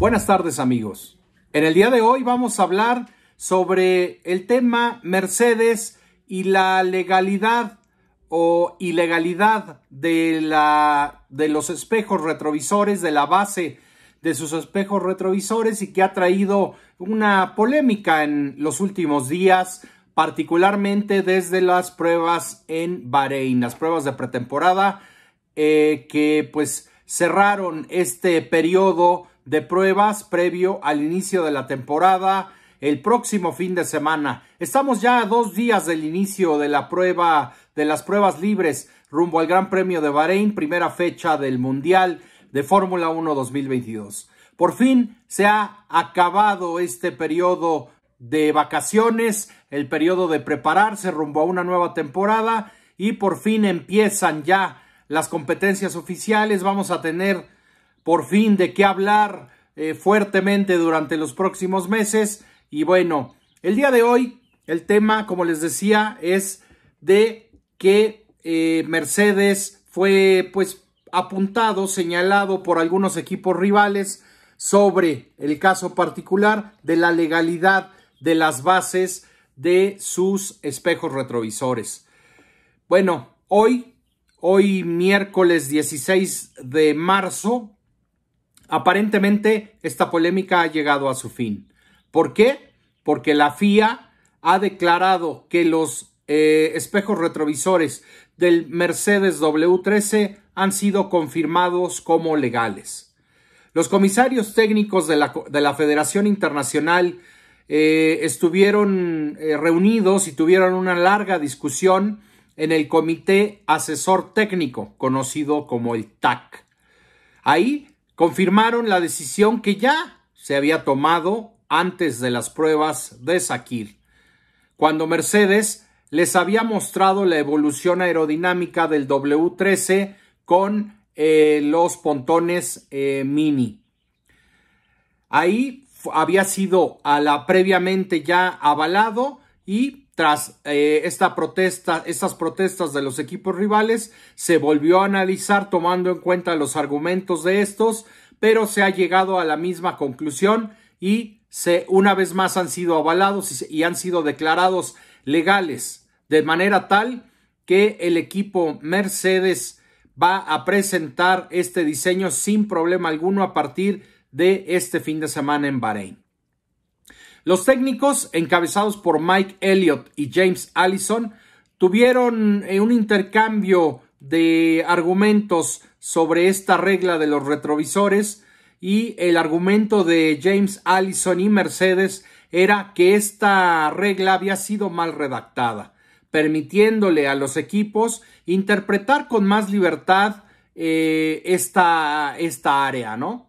Buenas tardes amigos. En el día de hoy vamos a hablar sobre el tema Mercedes y la legalidad o ilegalidad de, la, de los espejos retrovisores, de la base de sus espejos retrovisores y que ha traído una polémica en los últimos días, particularmente desde las pruebas en Bahrein, las pruebas de pretemporada eh, que pues cerraron este periodo de pruebas previo al inicio de la temporada el próximo fin de semana. Estamos ya a dos días del inicio de la prueba, de las pruebas libres rumbo al Gran Premio de Bahrein, primera fecha del Mundial de Fórmula 1 2022. Por fin se ha acabado este periodo de vacaciones, el periodo de prepararse rumbo a una nueva temporada y por fin empiezan ya las competencias oficiales. Vamos a tener por fin de qué hablar eh, fuertemente durante los próximos meses. Y bueno, el día de hoy el tema, como les decía, es de que eh, Mercedes fue pues apuntado, señalado por algunos equipos rivales sobre el caso particular de la legalidad de las bases de sus espejos retrovisores. Bueno, hoy, hoy miércoles 16 de marzo, Aparentemente, esta polémica ha llegado a su fin. ¿Por qué? Porque la FIA ha declarado que los eh, espejos retrovisores del Mercedes W13 han sido confirmados como legales. Los comisarios técnicos de la, Federación Internacional eh, estuvieron eh, reunidos y tuvieron una larga discusión en el Comité Asesor Técnico, conocido como el TAC. Ahí confirmaron la decisión que ya se había tomado antes de las pruebas de Sakir, cuando Mercedes les había mostrado la evolución aerodinámica del W13 con eh, los pontones eh, mini. Ahí había sido a la previamente ya avalado y tras eh, esta protesta, estas protestas de los equipos rivales, se volvió a analizar tomando en cuenta los argumentos de estos, pero se ha llegado a la misma conclusión y se, una vez más han sido avalados y, y han sido declarados legales, de manera tal que el equipo Mercedes va a presentar este diseño sin problema alguno a partir de este fin de semana en Bahrein. Los técnicos, encabezados por Mike Elliott y James Allison, tuvieron eh, un intercambio de argumentos sobre esta regla de los retrovisores y el argumento de James Allison y Mercedes era que esta regla había sido mal redactada, permitiéndole a los equipos interpretar con más libertad eh, esta, esta área, ¿no?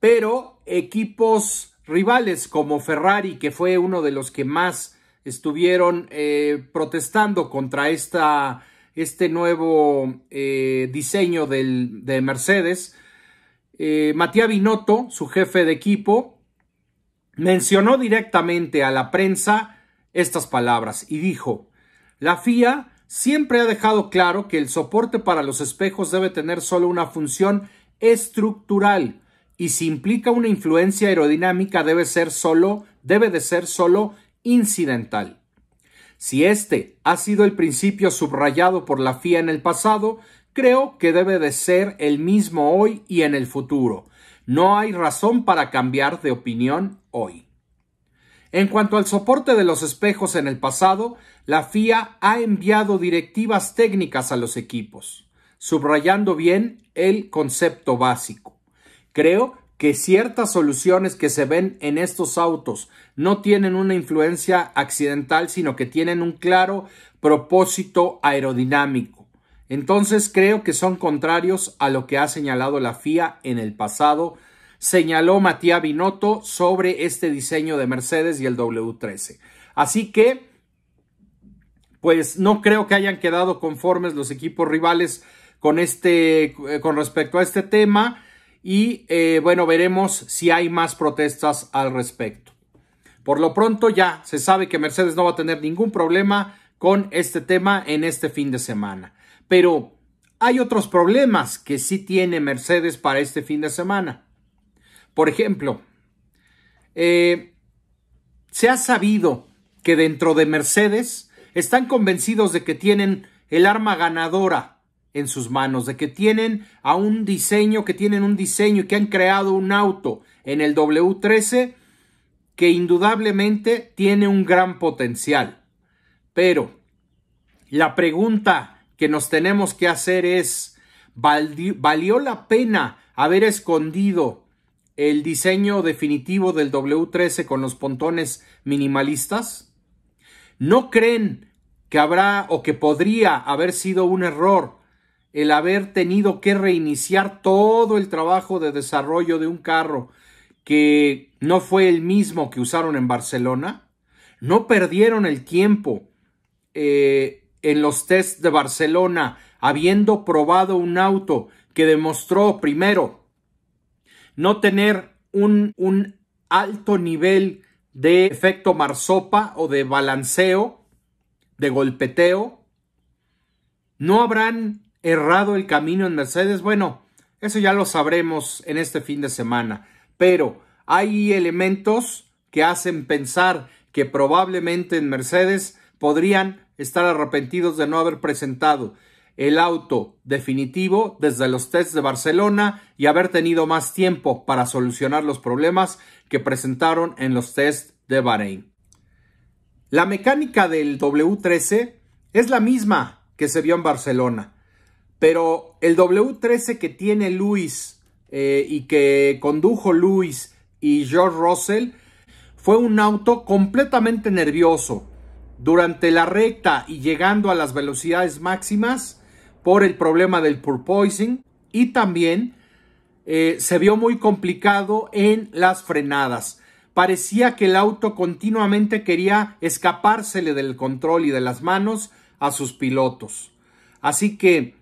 Pero equipos rivales como Ferrari, que fue uno de los que más estuvieron eh, protestando contra esta, este nuevo eh, diseño de Mercedes. Eh, Matías Binotto, su jefe de equipo, mencionó directamente a la prensa estas palabras y dijo, la FIA siempre ha dejado claro que el soporte para los espejos debe tener solo una función estructural, y si implica una influencia aerodinámica debe ser solo, debe de ser solo incidental. Si este ha sido el principio subrayado por la FIA en el pasado, creo que debe de ser el mismo hoy y en el futuro. No hay razón para cambiar de opinión hoy. En cuanto al soporte de los espejos en el pasado, la FIA ha enviado directivas técnicas a los equipos, subrayando bien el concepto básico. Creo que ciertas soluciones que se ven en estos autos no tienen una influencia accidental, sino que tienen un claro propósito aerodinámico. Entonces creo que son contrarios a lo que ha señalado la FIA en el pasado, señaló Matías Binotto sobre este diseño de Mercedes y el W13. Así que, pues no creo que hayan quedado conformes los equipos rivales con, este, eh, con respecto a este tema y eh, bueno, veremos si hay más protestas al respecto. Por lo pronto ya se sabe que Mercedes no va a tener ningún problema con este tema en este fin de semana. Pero hay otros problemas que sí tiene Mercedes para este fin de semana. Por ejemplo, eh, se ha sabido que dentro de Mercedes están convencidos de que tienen el arma ganadora en sus manos, de que tienen a un diseño, que tienen un diseño y que han creado un auto en el W13 que indudablemente tiene un gran potencial. Pero la pregunta que nos tenemos que hacer es, ¿valió la pena haber escondido el diseño definitivo del W13 con los pontones minimalistas? ¿No creen que habrá o que podría haber sido un error el haber tenido que reiniciar todo el trabajo de desarrollo de un carro que no fue el mismo que usaron en Barcelona, no perdieron el tiempo eh, en los tests de Barcelona habiendo probado un auto que demostró primero no tener un alto nivel de efecto marsopa o de balanceo, de golpeteo, no habrán errado el camino en Mercedes? Bueno, eso ya lo sabremos en este fin de semana, pero hay elementos que hacen pensar que probablemente en Mercedes podrían estar arrepentidos de no haber presentado el auto definitivo desde los tests de Barcelona y haber tenido más tiempo para solucionar los problemas que presentaron en los tests de Bahrein. La mecánica del W13 es la misma que se vio en Barcelona. Pero el W13 que tiene Luis eh, y que condujo Luis y George Russell fue un auto completamente nervioso. Durante la recta y llegando a las velocidades máximas por el problema del purpoising y también eh, se vio muy complicado en las frenadas. Parecía que el auto continuamente quería escapársele del control y de las manos a sus pilotos. Así que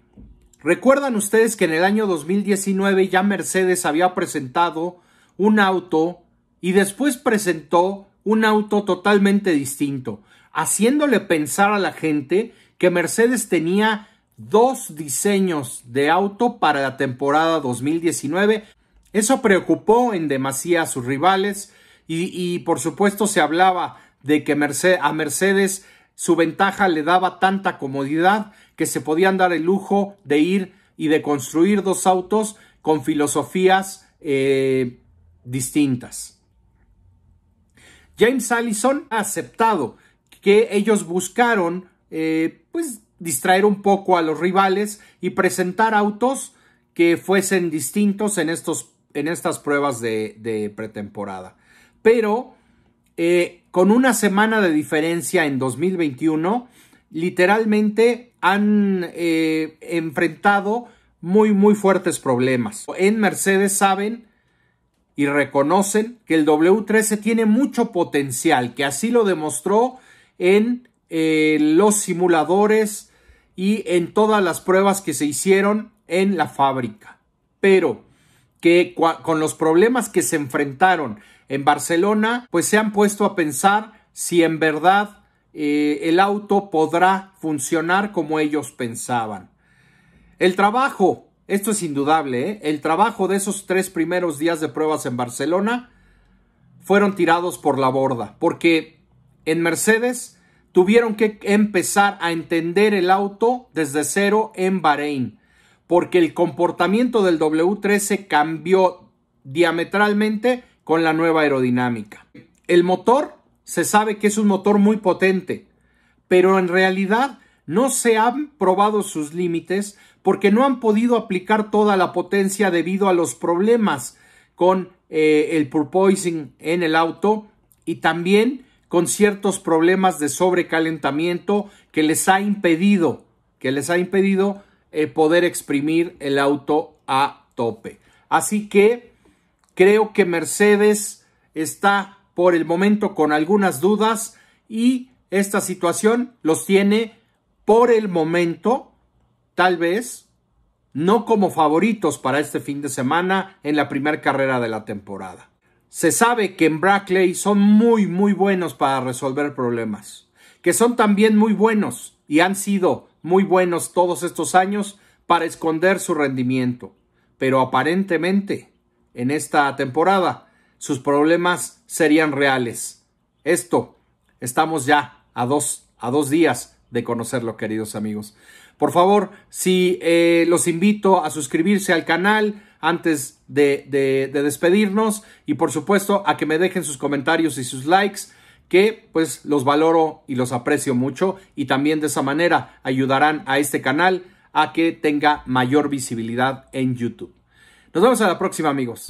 Recuerdan ustedes que en el año 2019 ya Mercedes había presentado un auto y después presentó un auto totalmente distinto, haciéndole pensar a la gente que Mercedes tenía dos diseños de auto para la temporada 2019. Eso preocupó en demasía a sus rivales y, por supuesto se hablaba de que a Mercedes su ventaja le daba tanta comodidad que se podían dar el lujo de ir y de construir dos autos con filosofías eh, distintas. James Allison ha aceptado que ellos buscaron eh, pues, distraer un poco a los rivales y presentar autos que fuesen distintos en, estos, en estas pruebas de pretemporada. Pero eh, con una semana de diferencia en 2021, literalmente han eh, enfrentado muy, muy fuertes problemas. En Mercedes saben y reconocen que el W13 tiene mucho potencial, que así lo demostró en eh, los simuladores y en todas las pruebas que se hicieron en la fábrica. Pero que con los problemas que se enfrentaron en Barcelona, pues se han puesto a pensar si en verdad eh, el auto podrá funcionar como ellos pensaban. El trabajo, esto es indudable, ¿eh? el trabajo de esos tres primeros días de pruebas en Barcelona fueron tirados por la borda, porque en Mercedes tuvieron que empezar a entender el auto desde cero en Bahrein porque el comportamiento del W13 cambió diametralmente con la nueva aerodinámica. El motor se sabe que es un motor muy potente, pero en realidad no se han probado sus límites porque no han podido aplicar toda la potencia debido a los problemas con eh, el purpoising en el auto y también con ciertos problemas de sobrecalentamiento que les ha impedido que les ha impedido eh, poder exprimir el auto a tope. Así que creo que Mercedes está por el momento con algunas dudas y esta situación los tiene por el momento, tal vez, no como favoritos para este fin de semana en la primera carrera de la temporada. Se sabe que en Brackley son muy, muy buenos para resolver problemas, que son también muy buenos y han sido muy buenos todos estos años para esconder su rendimiento, pero aparentemente en esta temporada sus problemas serían reales. Esto, estamos ya a dos, a dos días de conocerlo, queridos amigos. Por favor, si eh, los invito a suscribirse al canal antes de despedirnos y por supuesto a que me dejen sus comentarios y sus likes que pues los valoro y los aprecio mucho y también de esa manera ayudarán a este canal a que tenga mayor visibilidad en YouTube. Nos vemos a la próxima amigos.